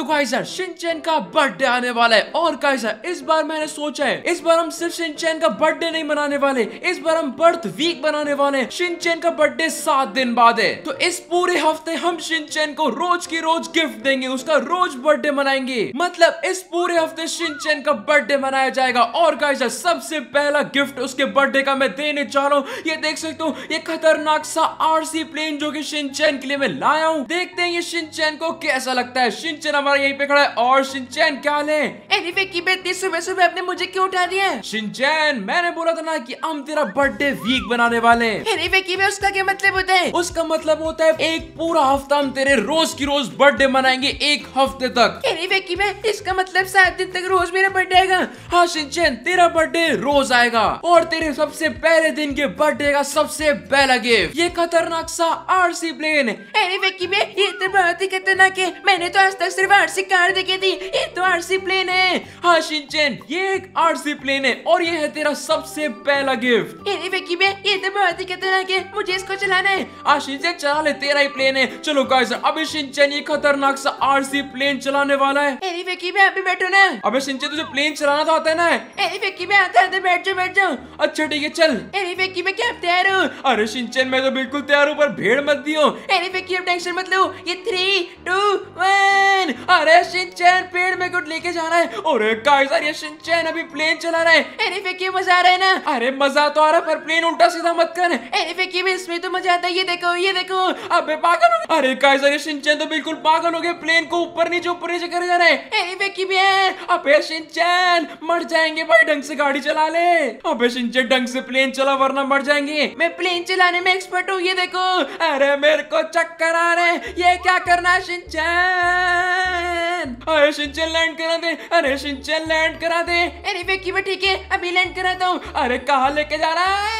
तो guys Shinchan का birthday आने वाला है और गाइजर इस बार मैंने सोचा है इस बार हम सिर्फ शिनचैन का बर्थडे नहीं मनाने वाले इस बार हम बर्थ वीक बनाने वाले हैं का बर्थडे सात दिन बाद है तो इस पूरे हफ्ते हम शिनचैन को रोज की रोज गिफ्ट देंगे उसका रोज बर्थडे मनाएंगे मतलब इस पूरे हफ्ते शिनचैन का बर्थडे मनाया जाएगा और गाइजर सबसे पहला गिफ्ट उसके बर्थडे का मैं देने चाह रहा हूँ ये देख सकते हो ये खतरनाक सा आरसी प्लेन जो की शिनचैन के लिए मैं लाया हूँ देखते हैं ये शिनचैन को कैसा लगता है शिनचैन हमारे हमारा यहीं पे खड़ा है और सिंचैन क्या हाल है एनीवे की बेटी सुबह सुबह अपने मुझे क्यों उठा दिया है शिनचैन मैंने बोला था ना कि हम तेरा बर्थडे वीक बनाने वाले एनीवे की उसका क्या मतलब होता है उसका मतलब होता है एक पूरा हफ्ता हम तेरे रोज की रोज बर्थडे मनाएंगे एक हफ्ते तक एनीवे की मैं इसका मतलब सात दिन तक रोज मेरा बर्थडे आएगा हाँ सिंचैन तेरा बर्थडे रोज आएगा और तेरे सबसे पहले दिन के बर्थडे का सबसे पहला गिफ्ट ये खतरनाक सा आरसी प्लेन एनीवे की मैं ये तो बहुत ही खतरनाक है मैंने तो आज तक सिर्फ आरसी कार देखे थी ये तो आरसी प्लेन है हाँ शिंचन ये एक आरसी प्लेन है और ये है तेरा सबसे पहला गिफ्ट ये तो बहुत ही खतरनाक है मुझे इसको चलाना है हाँ शिंचन चला ले तेरा ही प्लेन है चलो गाइस अभी शिंचन ये खतरनाक सा आरसी प्लेन चलाने वाला है एरी विकी में अभी बैठो ना अभी शिंचन तुझे प्लेन चलाना तो आता है ना एरी विकी में आता है बैठ जाओ बैठ जाओ अच्छा ठीक है चल एरी विकी में क्या तैयार हूँ अरे शिंचन मैं तो बिल्कुल तैयार हूँ पर भेड़ मत दियो एरी विकी अब टेंशन मत लो ये थ्री टू वन अरे शिनचैन पेड़ में कुछ लेके जा रहा है और गाइस अरे शिनचैन अभी प्लेन चला रहा है अरे फिर क्यों मजा आ रहा है ना अरे मजा तो आ रहा है पर प्लेन उल्टा सीधा मत कर अरे फिर क्यों इसमें तो मजा आता है ये देखो ये देखो अबे पागल हो अरे गाइस अरे शिनचैन तो बिल्कुल पागल हो गए प्लेन को ऊपर नीचे ऊपर नीचे कर जा रहा है एनीफे की भी है अबे शिनचैन मर जाएंगे भाई ढंग से गाड़ी चला ले अबे शिनचैन ढंग से प्लेन चला वरना मर जाएंगे मैं प्लेन चलाने में एक्सपर्ट हूं ये देखो अरे मेरे को चक्कर आ रहे हैं ये क्या करना है शिनचैन लैंड करा दे अरे सिंचन लैंड करा दे अरे विक्की मैं ठीक है अभी लैंड कराता हूँ अरे कहा लेके जा रहा है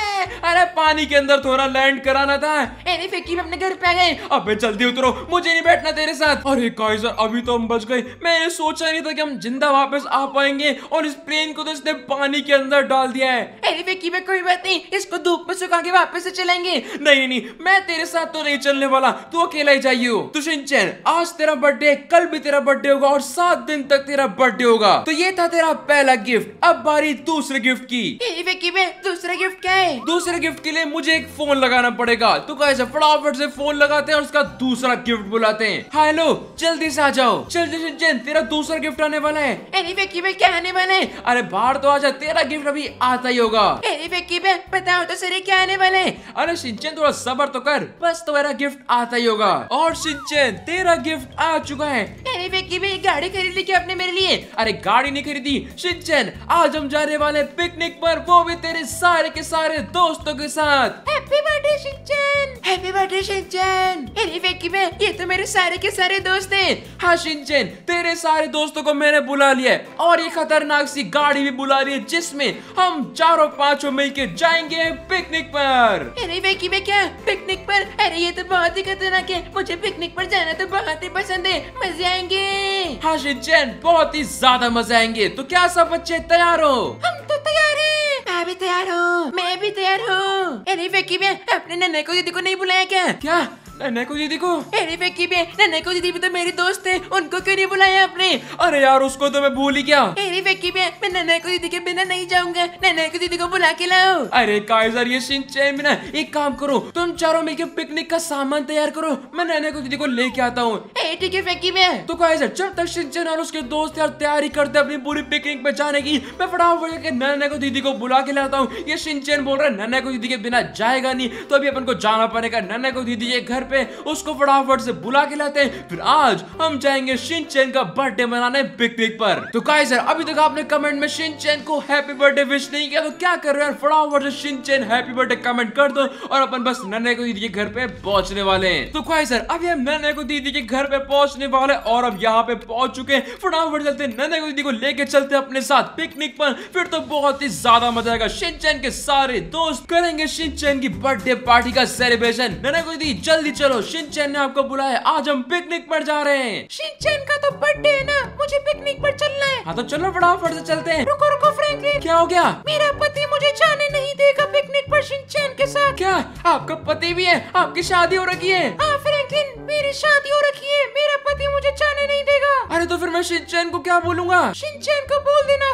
अरे पानी के अंदर थोड़ा लैंड कराना था अरे विक्की अपने घर पे आ गए अबे जल्दी उतरो मुझे नहीं बैठना तेरे साथ अरे काइजर अभी तो हम बच गए मैंने सोचा नहीं था कि हम जिंदा वापस आ पाएंगे और इस प्लेन को तो इसने पानी के अंदर डाल दिया है अरे विक्की मैं कोई बात नहीं इसको धूप में सुखा के वापस से चलेंगे नहीं नहीं मैं तेरे साथ तो नहीं चलने वाला तू अकेला ही जाइयो तू तो सिंचन आज तेरा बर्थडे कल भी भी तेरा बर्थडे होगा और सात दिन तक तेरा बर्थडे होगा तो ये था तेरा पहला गिफ्ट अब बारी दूसरे गिफ्ट की विकी दूसरा गिफ्ट क्या है दूसरे गिफ्ट के लिए मुझे एक फोन लगाना पड़ेगा तो कैसे फटाफट से फोन लगाते हैं और उसका दूसरा गिफ्ट बुलाते हैं हेलो जल्दी से आ जाओ जल्दी से जैन तेरा दूसरा गिफ्ट आने वाला है अरे विकी क्या आने वाले है अरे बाहर तो आ जा तेरा गिफ्ट अभी आता ही होगा अरे विकी बताओ तो सर क्या आने वाले अरे सिंचन थोड़ा सबर तो कर बस तुम्हारा गिफ्ट आता ही होगा और सिंचन तेरा गिफ्ट आ चुका है गाड़ी खरीद ली क्या आपने मेरे लिए अरे गाड़ी नहीं खरीदी सिंचन आज हम जाने वाले पिकनिक पर वो भी तेरे सारे के सारे दोस्तों के साथ हैप्पी बर्थडे हैप्पी बर्थडे ये तो मेरे सारे के सारे दोस्त हैं हाँ सिंचन तेरे सारे दोस्तों को मैंने बुला लिया और ये खतरनाक सी गाड़ी भी बुला ली है जिसमें हम चारों पांचों के जाएंगे पिकनिक पर अरे विक्की मैं क्या पिकनिक पर अरे ये तो बहुत ही खतरनाक है मुझे पिकनिक पर जाना तो बहुत ही पसंद है मजे आए आएंगे हाँ शिंचन बहुत ही ज्यादा मजा आएंगे तो क्या सब बच्चे तैयार हो हम तो तैयार हैं मैं भी तैयार हूँ मैं भी तैयार हूँ अपने नन्हे को दीदी को नहीं बुलाया क्या क्या नैको दीदी को अरे फेंकी बे नैको दीदी भी तो मेरी दोस्त है उनको क्यों नहीं बुलाया आपने अरे यार उसको तो मैं भूल ही क्या अरे फेंकी बे मैं नैको दीदी के बिना नहीं जाऊंगा नैको दीदी को बुला के लाओ अरे कायजर ये सिंचाई में एक काम करो तुम चारों मिलकर पिकनिक का सामान तैयार करो मैं को दीदी को लेके आता हूँ ठीक है फेंकी में तो कायजर जब तक सिंचन और उसके दोस्त यार तैयारी करते अपनी पूरी पिकनिक में जाने की मैं फटाफट नन्ना को दीदी को बुला के लाता हूँ ये सिंचन बोल रहा है नन्ना को दीदी के बिना जाएगा नहीं तो अभी अपन को जाना पड़ेगा नन्ना को दीदी ये घर पे उसको फटाफट से बुला के लाते हैं फिर आज हम जाएंगे शिनचैन का बर्थडे मनाने बिग बिग पर तो कहा सर अभी तक आपने कमेंट में शिनचैन को हैप्पी बर्थडे विश नहीं किया तो क्या कर रहे हैं फटाफट से शिनचैन हैप्पी बर्थडे कमेंट कर दो और अपन बस नन्हे को दीदी के घर पे पहुंचने वाले हैं तो कहा सर अभी हम नन्हे को दीदी के घर पे पहुंचने वाले और अब यहाँ पे पहुंच चुके हैं फटाफट चलते नन्हे को दीदी को लेके चलते अपने साथ पिकनिक पर फिर तो बहुत ही ज्यादा मजा आएगा शिनचैन के सारे दोस्त करेंगे शिनचैन की बर्थडे पार्टी का सेलिब्रेशन नन्हे को दीदी जल्दी चलो शिनचैन ने आपको बुलाया आज हम पिकनिक पर जा रहे हैं शिनचैन का तो बर्थडे है ना मुझे पिकनिक पर चलना है हाँ तो चलो फटाफट से चलते हैं रुको रुको फ्रैंकलिन क्या हो गया मेरा पति मुझे जाने नहीं देगा पिकनिक पर शिनचैन के साथ क्या आपका पति भी है आपकी शादी हो रखी है हाँ फ्रैंकलिन मेरी शादी हो रखी है मेरा पति मुझे जाने नहीं देगा अरे तो फिर मैं शिनचैन को क्या बोलूँगा शिनचैन को बोल देना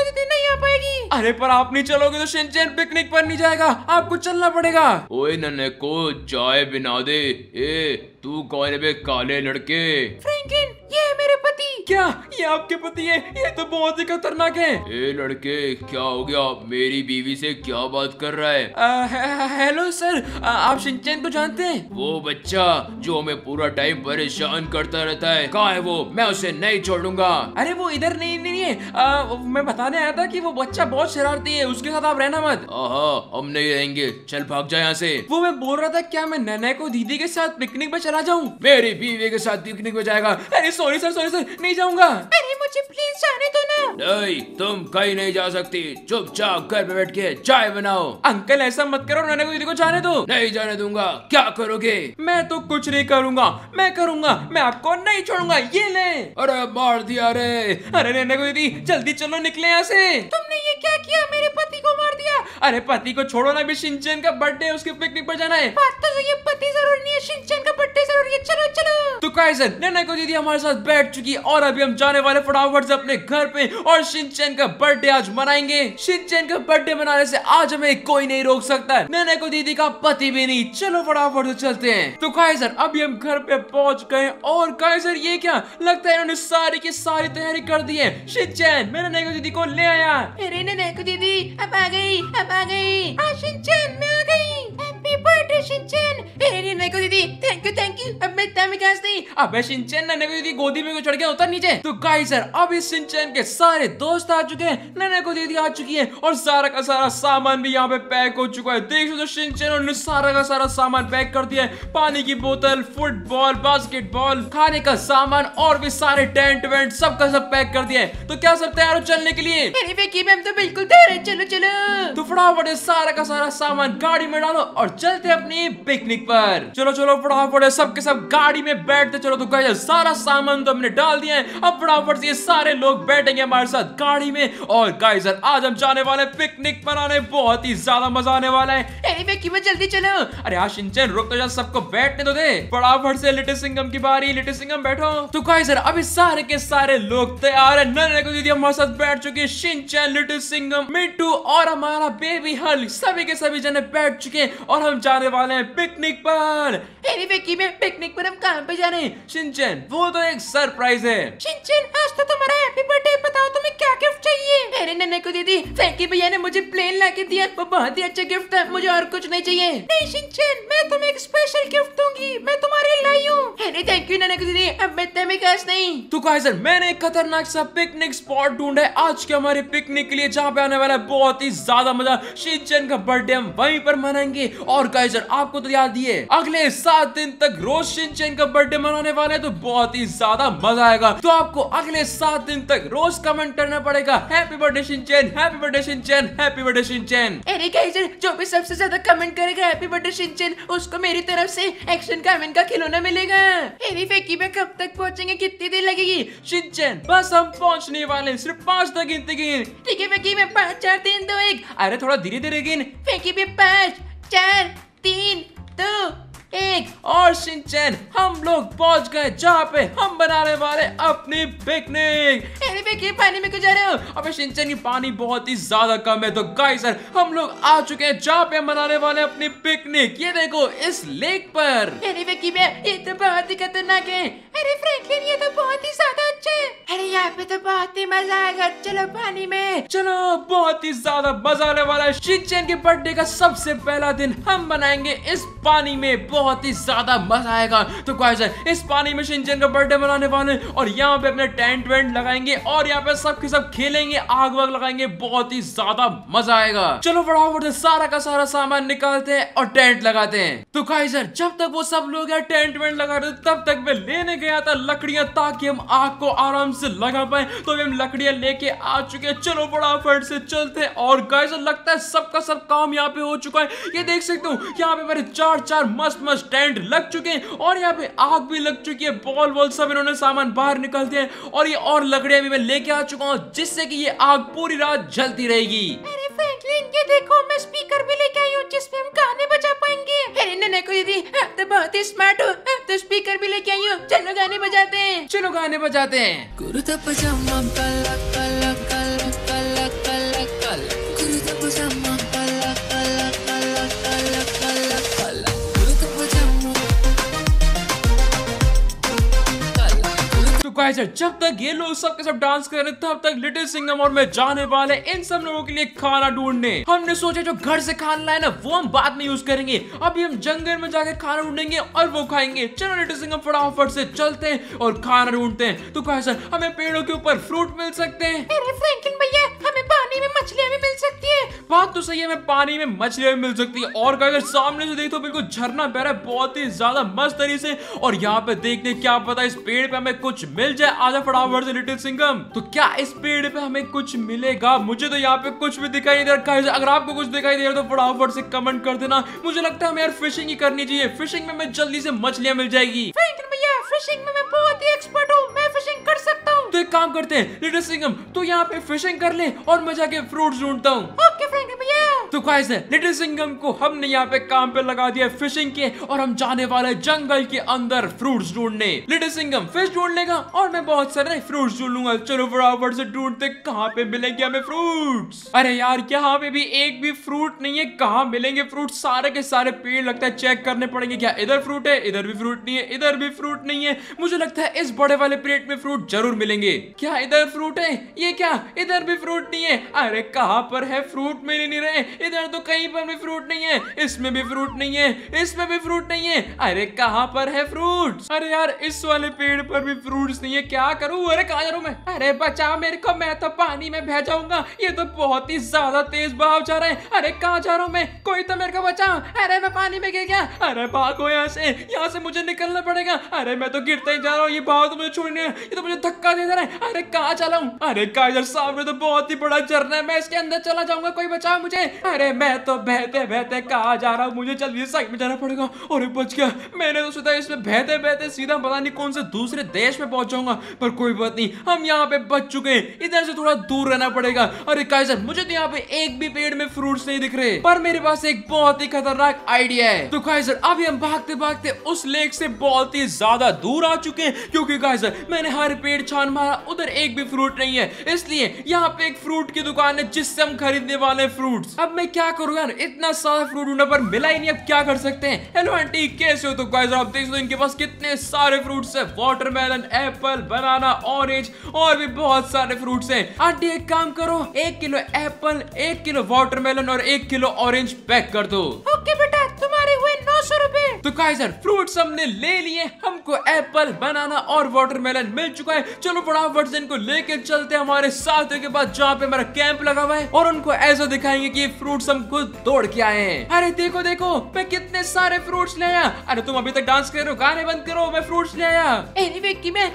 आपको तो दीदी नहीं आ पाएगी अरे पर आप नहीं चलोगे तो शिनचैन पिकनिक पर नहीं जाएगा आपको चलना पड़ेगा ओए नन्हे को चाय बिना दे ए तू कौन बे काले लड़के फ्रैंकलिन ये मेरे पति क्या ये आपके पति है ये तो बहुत ही खतरनाक है ए लड़के क्या हो गया मेरी बीवी से क्या बात कर रहा है हेलो सर आ, आप सिंचन को जानते हैं वो बच्चा जो हमें पूरा टाइम परेशान करता रहता है कहा है वो मैं उसे नहीं छोड़ूंगा अरे वो इधर नहीं नहीं है आ, मैं बताने आया था की वो बच्चा बहुत शरारती है उसके साथ आप रहना मत हम नहीं रहेंगे चल भाग जाए यहाँ ऐसी वो मैं बोल रहा था क्या मैं नैना को दीदी के साथ पिकनिक पर चला जाऊँ मेरी बीवी के साथ पिकनिक में जाएगा अरे सॉरी सर सॉरी सर नहीं जाऊँगा अरे मुझे प्लीज जाने दो ना नहीं तुम कहीं नहीं जा सकती चुपचाप घर पे बैठ के चाय बनाओ अंकल ऐसा मत करो को दीदी को जाने दो नहीं जाने दूंगा क्या करोगे मैं तो कुछ नहीं करूंगा मैं करूंगा मैं आपको नहीं छोड़ूंगा ये ले अरे मार दिया रे अरे रहने को दीदी जल्दी चलो निकले यहाँ से तुमने ये क्या किया मेरे पति को मार दिया अरे पति को छोड़ो ना अभी शिंचन का बर्थडे उसके पिकनिक पर जाना है बात तो ये पति जरूर नहीं है शिंचन का बर्थडे तो नैना को दीदी हमारे साथ बैठ चुकी और अभी हम जाने वाले फटाफट से अपने घर पे और शिनचैन का बर्थडे आज मनाएंगे शिनचैन का बर्थडे मनाने से आज हमें कोई नहीं रोक सकता नैना को दीदी का पति भी नहीं चलो फटाफट से चलते हैं तो काइजन अभी हम घर पे पहुंच गए और काइजन ये क्या लगता है इन्होंने सारी की सारी तैयारी कर दी है शिनचैन मैंने नैना दीदी को ले आया अरे नैना दीदी अब आ गई अब आ गई शिनचैन मैं आ गई बर्थडे शिनचैन अरे नहीं को दीदी थैंक यू थैंक यू अब मैं इतना मिजाज नहीं अबे शिनचैन नन्हे को दीदी गोदी में को चढ़ गया उतर नीचे तो गाइस सर अब इस शिनचैन के सारे दोस्त आ चुके हैं नन्हे को दीदी आ चुकी है और सारा का सारा सामान भी यहाँ पे पैक हो चुका है देख सकते शिनचैन ने सारा का सारा सामान पैक कर दिया है पानी की बोतल फुटबॉल बास्केटबॉल खाने का सामान और भी सारे टेंट वेंट सब का सब पैक कर दिया है तो क्या सब तैयार हो चलने के लिए हम तो बिल्कुल तैयार है चलो चलो तो फटाफट सारा का सारा सामान गाड़ी में डालो और चलते अपने अपनी पिकनिक पर चलो चलो फटाफट सबके सब गाड़ी में बैठते चलो तो गाइस सारा सामान तो हमने डाल दिया है अब फटाफट से सारे लोग बैठेंगे हमारे साथ गाड़ी में और गाइस आज हम जाने वाले पिकनिक मनाने बहुत ही ज्यादा मजा आने वाला है अरे जल्दी चलो अरे हाँ रुक तो जा सबको बैठने तो दे फटाफट से लिटिल सिंगम की बारी लिटिल सिंगम बैठो तो सर अभी सारे के सारे लोग तैयार है नरे को दीदी हमारे साथ बैठ चुके शिनचैन लिटिल सिंगम मिट्टू और हमारा बेबी हल सभी के सभी जने बैठ चुके और हम जाने वाले वाले हैं पिकनिक पर अरे विक्की में पिकनिक पर हम कहाँ पे जा रहे हैं शिनचैन वो तो एक सरप्राइज है शिनचैन आज तो तुम्हारा हैप्पी बर्थडे बताओ तुम्हें क्या गिफ्ट चाहिए अरे नन्हे को दीदी फैंकी भैया ने मुझे प्लेन ला के दिया वो बहुत ही अच्छा गिफ्ट है मुझे और कुछ नहीं चाहिए नहीं शिनचैन मैं तुम्हें एक स्पेशल गिफ्ट दूंगी मैं तुम्हारे लाई हूँ अरे थैंक यू नन्हे को दीदी अब मैं तुम्हें कैश नहीं तो कहा सर मैंने एक खतरनाक सा पिकनिक स्पॉट ढूंढा है आज के हमारे पिकनिक के लिए जहाँ पे आने वाला है बहुत ही ज्यादा मजा शिनचैन का बर्थडे हम वहीं पर मनाएंगे और गाइजर आपको तो याद दिए अगले सात दिन तक रोज शिनचैन का बर्थडे मनाने वाले तो बहुत ही ज्यादा मजा आएगा तो आपको अगले सात दिन तक रोज कमेंट करना पड़ेगा happy birthday Shinchan happy birthday Shinchan happy birthday Shinchan अरे जो भी सबसे ज्यादा कमेंट करेगा हैप्पी बर्थडे शिनचैन उसको मेरी तरफ से एक्शन कामेन का खिलौना मिलेगा अरे फेंकी में कब तक पहुँचेंगे कितनी देर लगेगी शिनचैन बस हम पहुँचने वाले सिर्फ पाँच तक गिनती गिन ठीक है फेंकी में पाँच चार तीन दो एक अरे थोड़ा धीरे धीरे गिन फेंकी में पाँच चार तीन दो एक और सिंचन हम लोग पहुंच गए जहाँ पे हम बनाने वाले अपनी पिकनिक ये पानी में क्यों जा रहे हो अबे सिंचन की पानी बहुत ही ज्यादा कम है तो गाय सर हम लोग आ चुके हैं जहाँ पे हम बनाने वाले अपनी पिकनिक ये देखो इस लेक पर ये तो बहुत ही खतरनाक है अरे फ्रैंकलिन ये तो बहुत ही ज्यादा अच्छे अरे यहाँ पे तो बहुत ही मजा आएगा चलो पानी में चलो बहुत ही ज्यादा मजा आने वाला है के बर्थडे का सबसे पहला दिन हम बनाएंगे इस पानी में बहुत ही ज्यादा मजा आएगा तो क्वेश्चन इस पानी में शिंचन का बर्थडे मनाने वाले और यहाँ पे अपने टेंट वेंट लगाएंगे और यहाँ पे सब के सब खेलेंगे आग वाग लगाएंगे बहुत ही ज्यादा मजा आएगा चलो फटाफट से सारा का सारा सामान निकालते हैं और टेंट लगाते हैं तो क्वेश्चन जब तक वो सब लोग टेंट वेंट लगा रहे तब तक मैं लेने गया गया था लकड़ियां ताकि हम आग को आराम से लगा पाए तो हम लकड़ियां लेके आ चुके हैं चलो फटाफट से चलते हैं और गाइस लगता है सबका सब काम यहाँ पे हो चुका है ये देख सकते हो यहाँ पे मेरे चार चार मस्त मस्त टेंट लग चुके हैं और यहाँ पे आग भी लग चुकी है बॉल वॉल सब इन्होंने सामान बाहर निकाल दिया और ये और लकड़ियां भी मैं लेके आ चुका हूँ जिससे की ये आग पूरी रात जलती रहेगी देखो मैं स्पीकर भी लेके जिसमें हम गाने बजा पाएंगे अरे नन्हे को दीदी आप तो बहुत ही स्मार्ट हो आप तो स्पीकर भी लेके आई हो चलो गाने बजाते हैं चलो गाने बजाते हैं तो पजामा गाइस जब तक ये लोग सब के सब डांस कर रहे तब तक लिटिल सिंगम और मैं जाने वाले इन सब लोगों के लिए खाना ढूंढने हमने सोचा जो घर से खाना लाए ना वो हम बाद में यूज करेंगे अभी हम जंगल में जाकर खाना ढूंढेंगे और वो खाएंगे चलो लिटिल सिंगम फटाफट से चलते हैं और खाना ढूंढते हैं तो सर हमें पेड़ों के ऊपर फ्रूट मिल सकते हैं पानी में मछलियां भी मिल सकती है बात तो सही है मैं पानी में मछलियां भी मिल सकती है और अगर सामने से देख बिल्कुल झरना बह रहा है बहुत ही ज्यादा मस्त तरीके से और यहाँ पे देखते क्या पता इस पेड़ पे हमें कुछ मिल जाए आजा फटाफट से लिटिल सिंगम तो क्या इस पेड़ पे हमें कुछ मिलेगा मुझे तो यहाँ पे कुछ भी दिखाई दे रखा है अगर आपको कुछ दिखाई दे रहा है तो फटाफट से कमेंट कर देना मुझे लगता है हमें यार फिशिंग ही करनी चाहिए फिशिंग में हमें जल्दी से मछलियाँ मिल जाएगी भैया फिशिंग में मैं बहुत ही एक्सपर्ट हूँ मैं फिशिंग कर सकता हूँ तो एक काम करते हैं लिटिल सिंगम तो यहाँ पे फिशिंग कर ले और मैं जाके फ्रूट ढूंढता हूँ भैया तो गाइस लिटिल सिंगम को हमने यहाँ पे काम पे लगा दिया फिशिंग के और हम जाने वाले जंगल के अंदर फ्रूट्स ढूंढने लिटिल सिंगम फिश ढूंढ लेगा और मैं बहुत सारे फ्रूट्स ढूंढ लूंगा चलो बराबर से ढूंढते कहाँ पे मिलेंगे हमें फ्रूट्स अरे यार यहाँ पे भी एक भी फ्रूट नहीं है कहाँ मिलेंगे फ्रूट सारे के सारे पेड़ लगता है चेक करने पड़ेंगे क्या इधर फ्रूट है इधर भी फ्रूट नहीं है इधर भी फ्रूट नहीं है है मुझे लगता है इस बड़े वाले प्लेट में फ्रूट जरूर मिलेंगे क्या इधर फ्रूट है ये क्या इधर भी फ्रूट नहीं है अरे कहाँ पर है फ्रूट मिल ही नहीं रहे इधर तो कहीं पर भी फ्रूट नहीं है इसमें भी फ्रूट नहीं है इसमें भी फ्रूट नहीं है अरे कहाँ पर है फ्रूट अरे यार इस वाले पेड़ पर भी फ्रूट नहीं है क्या करूँ अरे कहा जा मैं अरे बचा मेरे को मैं तो पानी में बह ये तो बहुत ही ज्यादा तेज बहाव जा रहा है अरे कहा जा रहा हूँ मैं कोई तो मेरे को बचाओ अरे मैं पानी में गिर गया अरे भागो यहाँ से यहाँ से मुझे निकलना पड़ेगा अरे मैं तो तो गिरता ही जा रहा हूँ ये भाव तो मुझे छोड़ने ये तो मुझे धक्का दे दे रहा है अरे कहाँ चला हूँ अरे कहा इधर सामने तो बहुत ही बड़ा झरना है मैं इसके अंदर चला जाऊंगा कोई बचाओ मुझे अरे मैं तो बहते बहते कहा जा रहा हूँ मुझे जल्दी साइड में जाना पड़ेगा और बच गया मैंने तो सोचा इसमें बहते बहते सीधा पता नहीं कौन से दूसरे देश में पहुंच जाऊंगा पर कोई बात नहीं हम यहाँ पे बच चुके हैं इधर से थोड़ा दूर रहना पड़ेगा अरे काइजर मुझे तो यहाँ पे एक भी पेड़ में फ्रूट्स नहीं दिख रहे पर मेरे पास एक बहुत ही खतरनाक आइडिया है तो काइजर अभी हम भागते भागते उस लेक से बहुत ही ज्यादा दूर दूर आ चुके हैं क्योंकि गाइस मैंने हर पेड़ छान मारा उधर एक भी फ्रूट नहीं है इसलिए यहाँ पे एक फ्रूट की दुकान है जिससे हम खरीदने वाले फ्रूट अब मैं क्या करूँगा इतना सारा फ्रूट ढूंढा पर मिला ही नहीं अब क्या कर सकते हैं हेलो आंटी कैसे हो तो गाइस आप देख लो इनके पास कितने सारे फ्रूट है वाटरमेलन एप्पल बनाना ऑरेंज और भी बहुत सारे फ्रूट है आंटी एक काम करो एक किलो एप्पल एक किलो वाटरमेलन और एक किलो ऑरेंज पैक कर दो ओके बेटा तो सर फ्रूट्स हमने ले लिए हमको एप्पल बनाना और वाटरमेलन मिल चुका है चलो फटाफट से इनको लेकर चलते हैं हमारे साथियों के पास जहाँ पे हमारा कैंप लगा हुआ है और उनको ऐसा दिखाएंगे की फ्रूट्स हम खुद तोड़ के आए हैं अरे देखो देखो मैं कितने सारे फ्रूट ले आया अरे तुम अभी तक डांस कर रहे हो गाने बंद करो मैं फ्रूट्स ले आया एनीवे मैं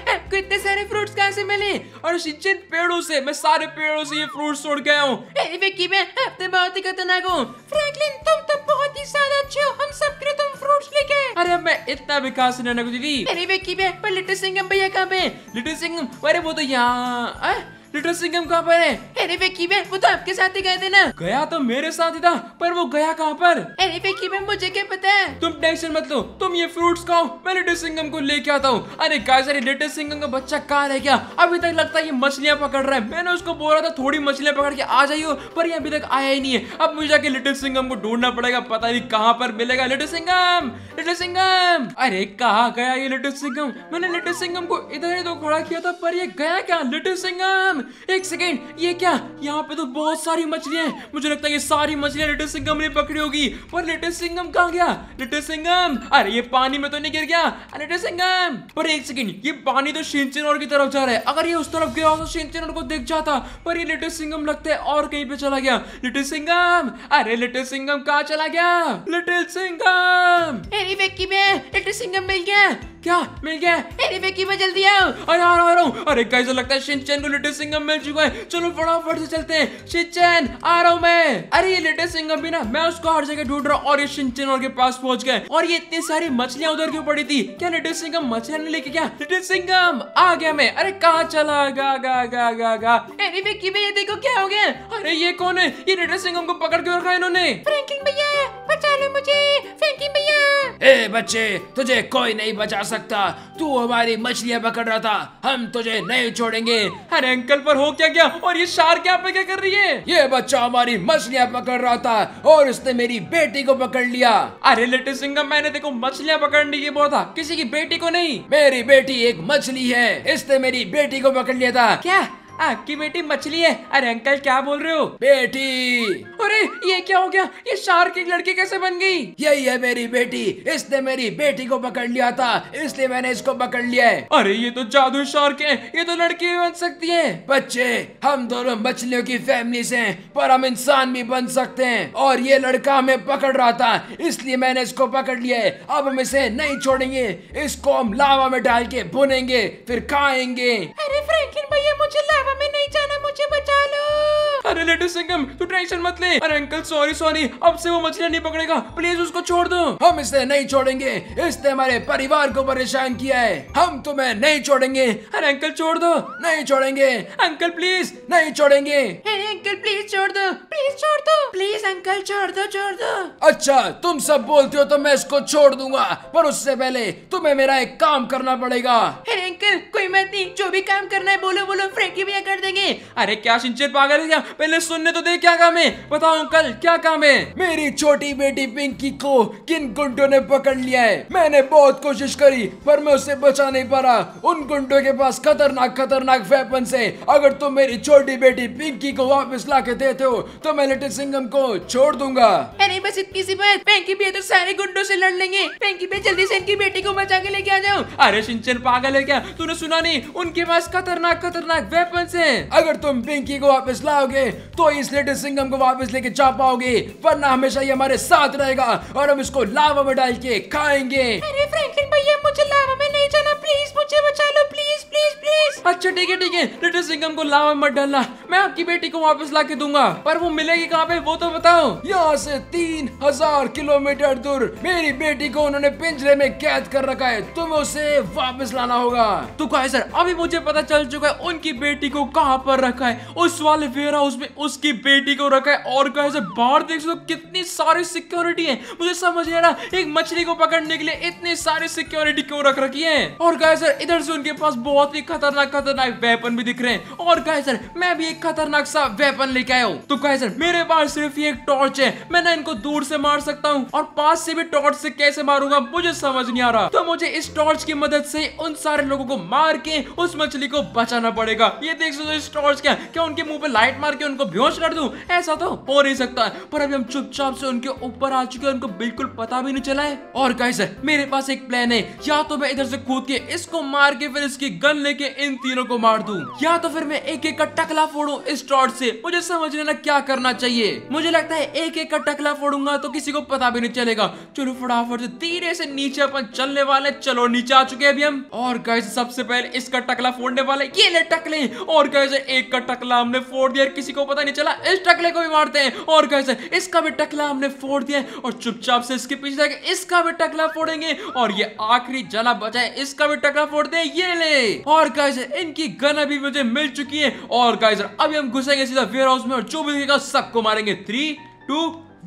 सारे फ्रूट कैसे से मिले और जिन पेड़ों से मैं सारे पेड़ों से ये फ्रूट तोड़ गया हूँ मैं बहुत ही खतरनाक हूँ फ्रैंकलिन तुम तो बहुत ही ज्यादा अच्छे हो हम सब तुम फ्रूट्स ठीक अरे मैं इतना विकास दीदी एनीवे की पे पर लिटिल सिंगम भैया कहाँ पे लिटिल सिंगम अरे वो तो यहाँ लिटिल सिंगम कहाँ पर है अरे विक्की बहन वो तो आपके साथ ही गए थे ना गया तो मेरे साथ ही था पर वो गया कहाँ पर अरे विक्की बहन मुझे क्या पता है तुम टेंशन मत लो तुम ये फ्रूट्स खाओ मैं लिटिल सिंगम को लेके आता हूँ अरे गाइस अरे लिटिल सिंगम का बच्चा कहाँ रह गया अभी तक लगता है ये मछलियाँ पकड़ रहा है मैंने उसको बोला था थोड़ी मछलियाँ पकड़ के आ जाइयो पर ये अभी तक आया ही नहीं है अब मुझे जाके लिटिल सिंगम को ढूंढना पड़ेगा पता नहीं कहाँ पर मिलेगा लिटिल सिंगम लिटिल सिंगम अरे कहा गया ये लिटिल सिंगम मैंने लिटिल सिंगम को इधर ही तो खड़ा किया था पर ये गया क्या लिटिल सिंगम एक सेकेंड ये क्या यहाँ पे तो बहुत सारी मछलियां हैं मुझे लगता है ये सारी मछलियां लिटिल सिंगम ने पकड़ी होगी पर लिटिल सिंगम कहा गया लिटिल सिंगम अरे ये पानी में तो नहीं गिर गया लिटिल सिंगम पर एक सेकेंड ये पानी तो शिनचेनोर की तरफ जा रहा है अगर ये उस तरफ गया तो शिनचेनोर को देख जाता पर ये लिटिल सिंगम लगता है और कहीं पे चला गया लिटिल सिंगम अरे लिटिल सिंगम कहा चला गया लिटिल सिंगम अरे की में लिटिल सिंगम मिल गया क्या मिल गया अरे बेकी मैं जल्दी आया अरे आ रहा हूँ अरे गाइस लगता है शिनचैन को लेटेस्ट सिंगम मिल चुका है चलो फटाफट से चलते हैं शिनचैन आ रहा हूँ मैं अरे ये लेटेस्ट सिंगम भी ना मैं उसको हर जगह ढूंढ रहा हूँ और ये शिनचैन और के पास पहुंच गए और ये इतनी सारी मछलियां उधर क्यों पड़ी थी क्या लेटेस्ट सिंगम मछलियां लेके क्या लेटेस्ट सिंगम आ गया मैं अरे कहा चला गा गा गा गा गा अरे बेकी भैया देखो क्या हो गया अरे ये कौन है ये लेटेस्ट सिंगम को पकड़ के रखा इन्होंने फ्रैंकलिन भैया बचा लो मुझे फ्रैंकिन भैया ए बच्चे तुझे कोई नहीं बचा सकता तू हमारी मछलियाँ पकड़ रहा था हम तुझे नहीं छोड़ेंगे अरे अंकल पर हो क्या क्या और ये शार्क क्या पे क्या कर रही है ये बच्चा हमारी मछलियाँ पकड़ रहा था और उसने मेरी बेटी को पकड़ लिया अरे लिटिल सिंगम मैंने देखो मछलियाँ पकड़ने की बोला था किसी की बेटी को नहीं मेरी बेटी एक मछली है इसने मेरी बेटी को पकड़ लिया था क्या आपकी बेटी मछली है अरे अंकल क्या बोल रहे हो बेटी अरे ये क्या हो गया ये शार्क एक लड़की कैसे बन गई यही है मेरी बेटी इसने मेरी बेटी को पकड़ लिया था इसलिए मैंने इसको पकड़ लिया है अरे ये तो जादू शार्क है ये तो लड़की भी बन सकती है बच्चे हम दोनों मछलियों की फैमिली से हैं पर हम इंसान भी बन सकते हैं और ये लड़का हमें पकड़ रहा था इसलिए मैंने इसको पकड़ लिया है अब हम इसे नहीं छोड़ेंगे इसको हम लावा में डाल के भुनेंगे फिर खाएंगे अरे फ्रैंकलिन भैया मुझे लावा साहब हमें नहीं जाना मुझे बचा लो अरे लेटू सिंगम तू टेंशन मत ले अरे अंकल सॉरी सॉरी अब से वो मछलियाँ नहीं पकड़ेगा प्लीज उसको छोड़ दो हम इसे नहीं छोड़ेंगे इसने हमारे परिवार को परेशान किया है हम तुम्हें नहीं छोड़ेंगे अरे अंकल छोड़ दो नहीं छोड़ेंगे अंकल प्लीज नहीं छोड़ेंगे अंकल प्लीज छोड़ दो प्लीज छोड़ दो प्लीज अंकल छोड़ दो छोड़ दो अच्छा तुम सब बोलते हो तो मैं इसको छोड़ दूंगा पर उससे पहले तुम्हें मेरा एक काम करना पड़ेगा अरे अंकल कोई मत नहीं जो भी काम करना है बोलो बोलो फ्रेंकी भैया कर देंगे अरे क्या सिंचन पागल है क्या पहले सुनने तो दे क्या काम है बताओ अंकल क्या काम है मेरी छोटी बेटी पिंकी को किन गुंडों ने पकड़ लिया है मैंने बहुत कोशिश करी पर मैं उसे बचा नहीं पा रहा उन गुंडों के पास खतरनाक खतरनाक वेपन से अगर तुम मेरी छोटी बेटी पिंकी को वापस ला के देते हो तो मैं लिटिल सिंगम को छोड़ दूंगा अरे बस इतनी सी बात पेंकी भैया तो सारे गुंडों से लड़ लेंगे पेंकी भैया जल्दी से इनकी बेटी को बचा के लेके आ जाओ अरे सिंचन पागल है क्या तूने सुना नहीं उनके पास खतरनाक खतरनाक वेपन है अगर तुम पिंकी को वापस लाओगे तो इस लिटिल सिंगम को वापस लेके जा पाओगे वरना हमेशा ये हमारे साथ रहेगा और हम इसको लावा में डाल के खाएंगे अरे फ्रैंकलिन भैया मुझे लावा में नहीं जाना प्लीज मुझे बचा लो प्लीज प्लीज प्लीज प्लीज अच्छा ठीक है ठीक है लिटिल सिंगम को लावा मत डालना मैं आपकी बेटी को वापस ला के दूंगा पर वो मिलेगी कहाँ पे वो तो बताओ यहाँ से तीन हजार किलोमीटर दूर मेरी बेटी को उन्होंने पिंजरे में कैद कर रखा है तुम उसे वापस लाना होगा तो कहा सर अभी मुझे पता चल चुका है उनकी बेटी को कहाँ पर रखा है उस वाले वेयर हाउस में उसकी बेटी को रखा है और कहा सर बाहर देख सकते कितनी सारी सिक्योरिटी है मुझे समझ नहीं रहा एक मछली को पकड़ने के लिए इतनी सारी सिक्योरिटी क्यों रख रखी है और कहा सर इधर से उनके पास बहुत ही खतरनाक खतरनाक वेपन भी दिख रहे हैं और कहे सर मैं भी एक खतरनाक सा वेपन लेके आया हूँ तो कहे सर मेरे पास सिर्फ एक टॉर्च है मैं ना इनको दूर से मार सकता हूँ और पास से भी टॉर्च से कैसे मारूंगा मुझे समझ नहीं आ रहा तो मुझे इस टॉर्च की मदद से उन सारे लोगों को मार के उस मछली को बचाना पड़ेगा ये देख सकते इस टॉर्च क्या क्या उनके मुंह पे लाइट मार के उनको बेहोश कर दू ऐसा तो हो नहीं सकता है पर अभी हम चुपचाप से उनके ऊपर आ चुके हैं उनको बिल्कुल पता भी नहीं चला है और कहे सर मेरे पास एक प्लान है या तो मैं इधर से कूद के इसको मार के फिर इसकी गन लेके इन तीनों को मार दूं या तो फिर मैं एक एक का टकला फोड़ू इस टॉर्च से मुझे समझ लेना क्या करना चाहिए मुझे लगता है एक एक का टकला फोड़ूंगा तो किसी को पता भी नहीं चलेगा चलो फटाफट से धीरे से नीचे अपन चलने वाले चलो नीचे आ चुके हैं अभी हम और कैसे सबसे पहले इसका टकला फोड़ने वाले ये ले टकले और कैसे एक का टकला हमने फोड़ दिया किसी को पता नहीं चला इस टकले को भी मारते हैं और कैसे इसका भी टकला हमने फोड़ दिया और चुपचाप से इसके पीछे इसका भी टकला फोड़ेंगे और ये आखिरी जला बचाए इसका भी टकला फोड़ दे ये ले और गाइजर इनकी गन अभी मुझे मिल चुकी है और गाइजर अभी हम घुसेंगे सीधा वेयर हाउस में और जो भी सबको मारेंगे थ्री टू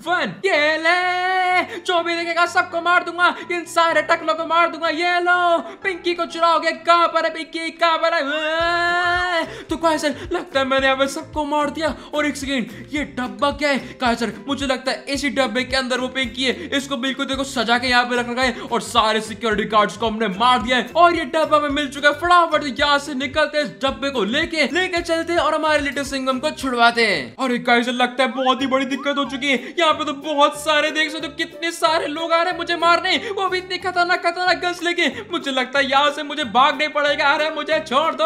वन ये ले जो भी देखेगा सबको मार दूंगा इन सारे टकलों को मार दूंगा ये लो पिंकी को चुराओगे कहां पर है पिंकी कहां पर है तो कायसर लगता है मैंने अब सबको मार दिया और एक सेकेंड ये डब्बा क्या है कायसर मुझे लगता है इसी डब्बे के अंदर वो पिंकी है इसको बिल्कुल देखो सजा के यहाँ पे रख रखा है और सारे सिक्योरिटी गार्ड्स को हमने मार दिया है और ये डब्बा में मिल चुका है फटाफट यहाँ से निकलते हैं इस डब्बे को लेके लेके चलते हैं और हमारे लिटिल सिंगम को छुड़वाते हैं और एक कायसर लगता है बहुत ही बड़ी दिक्कत हो चुकी है यहाँ पे तो बहुत सारे देख सकते हो तो कितने सारे लोग आ रहे हैं मुझे मारने वो भी इतनी खतरनाक खतरनाक गन्स लेके मुझे लगता है यहाँ से मुझे भागने पड़ेगा अरे मुझे छोड़ दो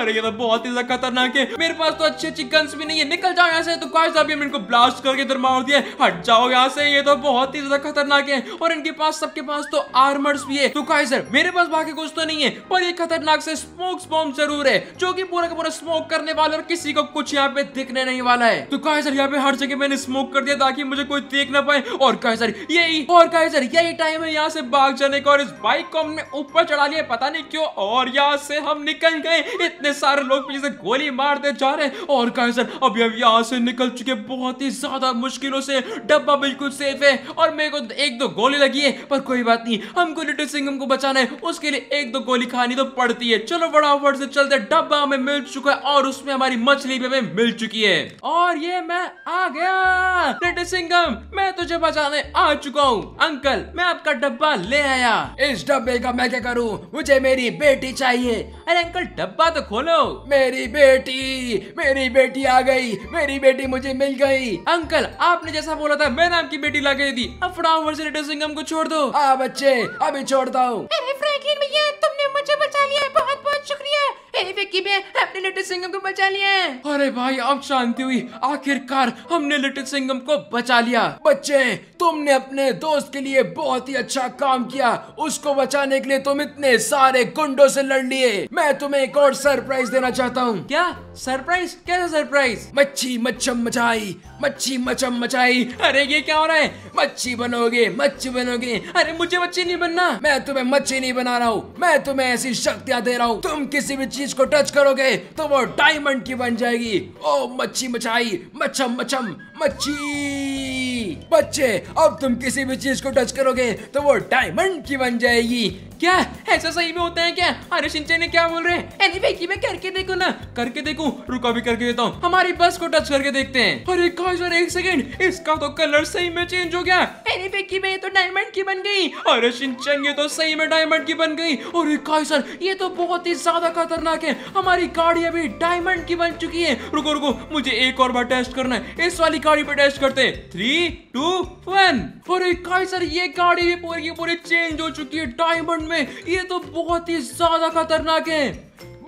अरे ये तो बहुत ही खतरनाक है मेरे पास तो अच्छी अच्छी गन्स भी नहीं है निकल जाओ यहाँ से तो गाइस अभी हम इनको ब्लास्ट करके इधर मार दिया हट जाओ यहाँ से ये तो बहुत ही ज्यादा खतरनाक है और इनके पास सबके पास तो आर्मर्स भी है तो गाइस मेरे पास बाकी कुछ तो नहीं है पर ये खतरनाक से स्मोक बॉम्ब जरूर है जो की पूरा का पूरा स्मोक करने वाला और किसी को कुछ यहाँ पे दिखने नहीं वाला है तो गाइस यहाँ पे हर जगह मैंने स्मोक कर दिया ताकि मुझे मुझे कोई देख ना पाए और कहे सर यही और कहे सर यही टाइम है यहाँ से भाग जाने का और इस बाइक को हमने ऊपर चढ़ा लिया पता नहीं क्यों और यहाँ से हम निकल गए इतने सारे लोग पीछे गोली मारते जा रहे और कहे सर अभी अभी यहाँ से निकल चुके बहुत ही ज्यादा मुश्किलों से डब्बा बिल्कुल सेफ है और मेरे को एक दो गोली लगी है पर कोई बात नहीं हमको लिटिल सिंगम को बचाना है उसके लिए एक दो गोली खानी तो पड़ती है चलो फटाफट से चलते डब्बा हमें मिल चुका है और उसमें हमारी मछली भी हमें मिल चुकी है और ये मैं आ गया लिटिल सिंह सिंगम मैं तुझे बचाने आ चुका हूँ अंकल मैं आपका डब्बा ले आया इस डब्बे का मैं क्या करूँ मुझे मेरी बेटी चाहिए अरे अंकल डब्बा तो खोलो मेरी बेटी मेरी बेटी आ गई मेरी बेटी मुझे मिल गई अंकल आपने जैसा बोला था मैंने आपकी बेटी ला गई थी अब फटाफट से रिटो सिंगम को छोड़ दो हाँ बच्चे अभी छोड़ता हूँ भैया तुमने मुझे बचा लिया बहुत बहुत शुक्रिया विक्की में अपने लिटिल सिंगम को बचा लिया है अरे भाई अब शांति हुई आखिरकार हमने लिटिल सिंगम को बचा लिया बच्चे तुमने अपने दोस्त के लिए बहुत ही अच्छा काम किया उसको बचाने के लिए तुम इतने सारे गुंडों से लड़ लिए मैं तुम्हें एक और सरप्राइज देना चाहता हूँ क्या सरप्राइज कैसा सरप्राइज मच्छी मच्छम मचाई मच्छी मच्छम मचाई अरे ये क्या हो रहा है मच्छी बनोगे मच्छी बनोगे अरे मुझे मच्छी नहीं बनना मैं तुम्हें मच्छी नहीं बना रहा हूँ मैं तुम्हें ऐसी शक्तियाँ दे रहा हूँ तुम किसी भी चीज को टच करोगे तो वो डायमंड की बन जाएगी ओ मच्छी मचाई मच्छम मच्छम मच्छी बच्चे अब तुम किसी भी चीज को टच करोगे तो वो डायमंड की बन जाएगी क्या ऐसा सही में होता है क्या अरे सिंचे ने क्या बोल रहे हैं anyway, की मैं करके देखू ना करके देखू रुका भी करके देता हूँ हमारी बस को टच करके देखते हैं अरे और एक सेकंड इसका तो कलर सही में चेंज हो गया anyway, कि मैं तो डायमंड की बन गई अरे सिंचन ये तो सही में डायमंड की बन गई अरे सर ये तो बहुत ही ज्यादा खतरनाक है हमारी गाड़ी अभी डायमंड की बन चुकी है रुको रुको मुझे एक और बार टेस्ट करना है इस वाली गाड़ी पे टेस्ट करते हैं थ्री टू वन अरे सर ये गाड़ी भी पूरी की पूरी चेंज हो चुकी है डायमंड में ये तो बहुत ही ज्यादा खतरनाक है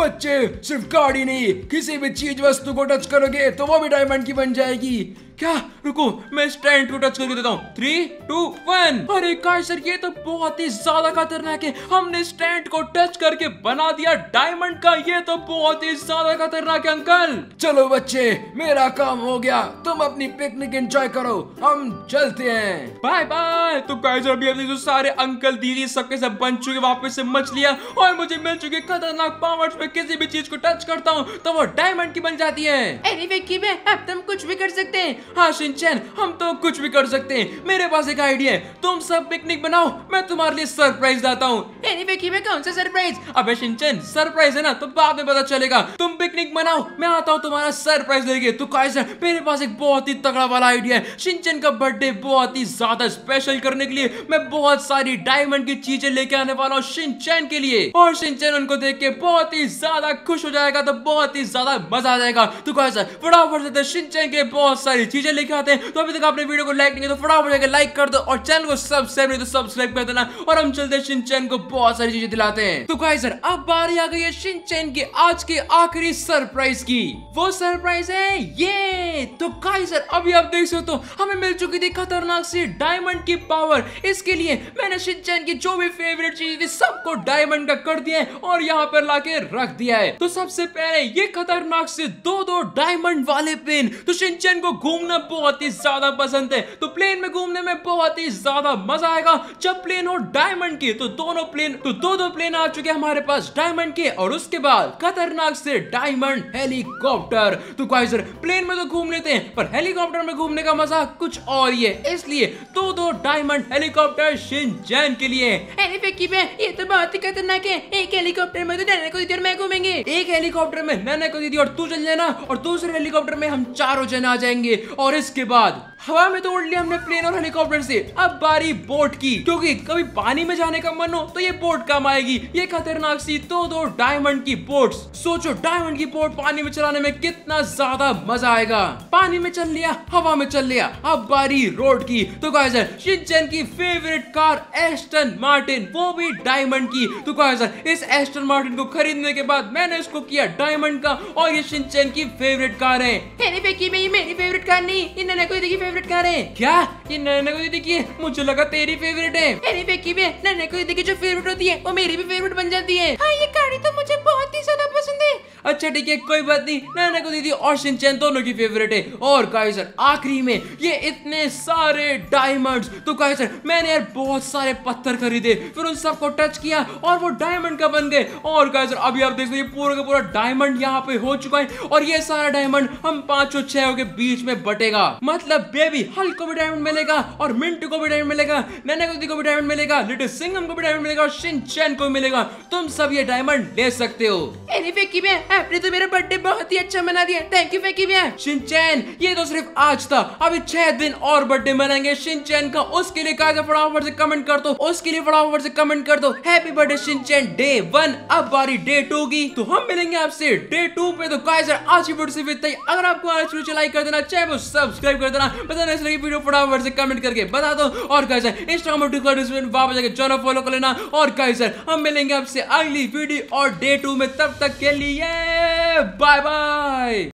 बच्चे सिर्फ गाड़ी नहीं किसी भी चीज वस्तु को टच करोगे तो वो भी डायमंड की बन जाएगी क्या रुको मैं स्टैंड को टच करके देता हूँ थ्री टू वन अरे सर ये तो बहुत ही ज्यादा खतरनाक है हमने स्टैंड को टच करके बना दिया डायमंड का ये तो बहुत ही ज्यादा खतरनाक है अंकल चलो बच्चे मेरा काम हो गया तुम अपनी पिकनिक एंजॉय करो हम चलते हैं बाय बाय तो कैसर अभी अपने जो सारे अंकल दीदी सबके सब बन चुके वापस से लिया और मुझे मिल चुके खतरनाक पावर्स में किसी भी चीज को टच करता हूँ तो वो डायमंड की बन जाती है अरे विक्की में अब तुम कुछ भी कर सकते हैं हाँ शिनचैन हम तो कुछ भी कर सकते हैं मेरे पास एक आइडिया है तुम सब पिकनिक बनाओ मैं तुम्हारे लिए सरप्राइज लाता हूँ कौन सा सरप्राइज अबे सिंचन सरप्राइज है ना तो बाद में पता चलेगा तुम पिकनिक बनाओ मैं आता हूँ तुम्हारा सरप्राइज लेके तो काइजर मेरे पास एक बहुत ही तगड़ा वाला आइडिया है सिंचन का बर्थडे बहुत ही ज्यादा स्पेशल करने के लिए मैं बहुत सारी डायमंड की चीजें लेके आने वाला हूँ सिंचन के लिए और सिंचन उनको देख के बहुत ही ज्यादा खुश हो जाएगा तो बहुत ही ज्यादा मजा आ जाएगा तो काइजर फटाफट से सिंचन के बहुत सारी चीज चीजें लेके आते हैं तो अभी तक आपने वीडियो को लाइक नहीं तो फटाफट जाकर लाइक कर दो और चैनल को सब्सक्राइब नहीं तो सब्सक्राइब कर देना और हम चलते हैं शिनचैन को बहुत सारी चीजें दिलाते हैं तो कहा सर अब बारी आ गई है शिनचैन की आज के आखिरी सरप्राइज की वो सरप्राइज है ये तो कहा सर अभी आप देख सकते हो हमें मिल चुकी थी खतरनाक सी डायमंड की पावर इसके लिए मैंने शिनचैन की जो भी फेवरेट चीज थी सबको डायमंड का कर दिया है और यहाँ पर लाके रख दिया है तो सबसे पहले ये खतरनाक से दो दो डायमंड वाले पेन तो शिनचैन को घूम घूमना बहुत ही ज्यादा पसंद है तो प्लेन में घूमने में बहुत ही ज्यादा मजा आएगा जब प्लेन हो डायमंड की तो दोनों प्लेन तो दो दो प्लेन आ चुके हमारे पास डायमंड के और उसके बाद खतरनाक से डायमंड हेलीकॉप्टर तो क्वाइजर प्लेन में तो घूम लेते हैं पर हेलीकॉप्टर में घूमने का मजा कुछ और ही है इसलिए दो दो डायमंड हेलीकॉप्टर शिनचैन के लिए ये तो बहुत ही खतरनाक है एक हेलीकॉप्टर में तो नैने को दीदी और मैं घूमेंगे एक हेलीकॉप्टर में नैने को दीदी और तू चल जाना और दूसरे हेलीकॉप्टर में हम चारों जन आ जाएंगे और इसके बाद हवा में तो उड़ लिया हमने प्लेन और हेलीकॉप्टर से अब बारी बोट की क्योंकि कभी पानी में जाने का मन हो तो ये बोट काम आएगी ये खतरनाक सी तो दो डायमंड की बोट्स सोचो डायमंड की बोट पानी में चलाने में कितना ज्यादा मजा आएगा पानी में चल लिया हवा में चल लिया अब बारी रोड की तो गाइजर शिनचैन की फेवरेट कार एस्टन मार्टिन वो भी डायमंड की तो गाइजर इस एस्टन मार्टिन को खरीदने के बाद मैंने इसको किया डायमंड का और ये शिंचन की फेवरेट कार है मेरी फेवरेट कार नहीं इन्होंने कोई देखी फेवरेट कह रहे क्या ये नैना को की मुझे लगा तेरी फेवरेट है अरे बेकी भी नैना को की जो फेवरेट होती है वो मेरी भी फेवरेट बन जाती है हाँ ये गाड़ी तो मुझे बहुत ही ज्यादा पसंद है अच्छा ठीक है कोई बात नहीं नैना को दीदी और सिंचन दोनों की फेवरेट है और कहा सर आखिरी में ये इतने सारे डायमंड्स तो गाइस सर मैंने यार बहुत सारे पत्थर खरीदे फिर उन सबको टच किया और वो डायमंड का बन गए और कहा सर अभी आप देख सकते पूरा का पूरा डायमंड यहाँ पे हो चुका है और ये सारा डायमंड हम पांचो और छह के बीच में बटेगा मतलब बेबी हल को भी डायमंड मिलेगा और मिंट को भी डायमंड मिलेगा नैना को को भी डायमंड मिलेगा लिटिल सिंगम को भी डायमंड मिलेगा और सिंचन को मिलेगा तुम सब ये डायमंड ले सकते हो एनीवे की मैं आपने तो मेरा बर्थडे बहुत ही अच्छा मना दिया थैंक यू फैकी भैया शिनचैन ये तो सिर्फ आज था अभी छह दिन और बर्थडे मनाएंगे शिनचैन का उसके लिए कहा फटाफट से कमेंट कर दो उसके लिए फटाफट से कमेंट कर दो happy birthday Shinchan day one अब बारी डे टू की तो हम मिलेंगे आपसे डे टू पे तो कायसर आज की वीडियो सिर्फ इतना अगर आपको आज वीडियो लाइक कर देना चाहे वो सब्सक्राइब कर देना पता नहीं वीडियो फटाफट से कमेंट करके बता दो और कायसर इंस्टाग्राम ट्विटर वापस जाकर जॉन फॉलो कर लेना और कायसर हम मिलेंगे आपसे अगली वीडियो और डे टू में तब तक के लिए bye bye